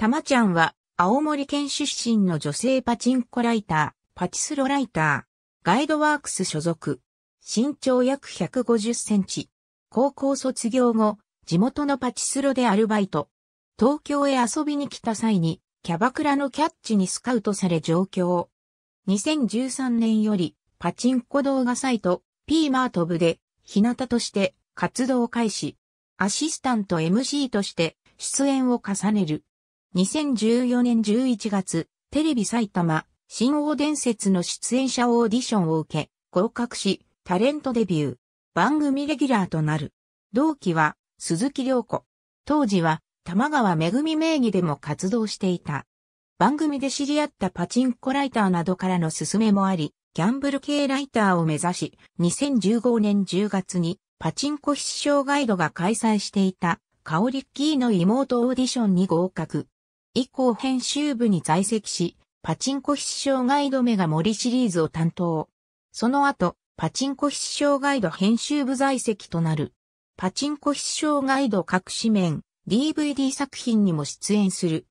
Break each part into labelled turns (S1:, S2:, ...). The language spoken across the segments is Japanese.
S1: たまちゃんは、青森県出身の女性パチンコライター、パチスロライター、ガイドワークス所属。身長約150センチ。高校卒業後、地元のパチスロでアルバイト。東京へ遊びに来た際に、キャバクラのキャッチにスカウトされ上京。2013年より、パチンコ動画サイト、p マート部で、日向として活動開始。アシスタント MC として出演を重ねる。2014年11月、テレビ埼玉、新王伝説の出演者オーディションを受け、合格し、タレントデビュー。番組レギュラーとなる。同期は、鈴木良子。当時は、玉川めぐみ名義でも活動していた。番組で知り合ったパチンコライターなどからの勧めもあり、ギャンブル系ライターを目指し、2015年10月にパチンコ必勝ガイドが開催していた、カオリッキーの妹オーディションに合格。以降編集部に在籍し、パチンコ必勝ガイドメガ森シリーズを担当。その後、パチンコ必勝ガイド編集部在籍となる。パチンコ必勝ガイド各紙面、DVD 作品にも出演する。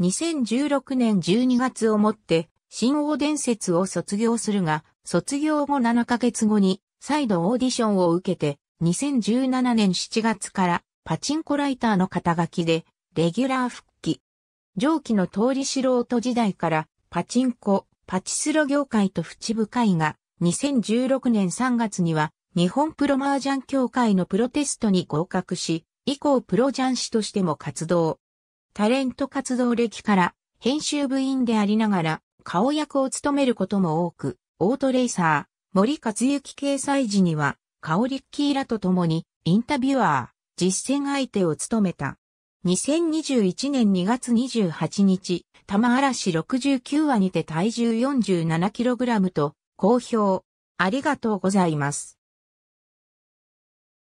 S1: 2016年12月をもって、新王伝説を卒業するが、卒業後7ヶ月後に、再度オーディションを受けて、2017年7月から、パチンコライターの肩書きで、レギュラー復帰。上記の通り素人時代からパチンコ、パチスロ業界と淵深いが、2016年3月には日本プロマージャン協会のプロテストに合格し、以降プロジャン氏としても活動。タレント活動歴から編集部員でありながら顔役を務めることも多く、オートレーサー、森克行掲載時には、カオリッキーらと共にインタビュアー、実践相手を務めた。2021年2月28日、玉嵐69話にて体重 47kg と、好評。ありがとうございます。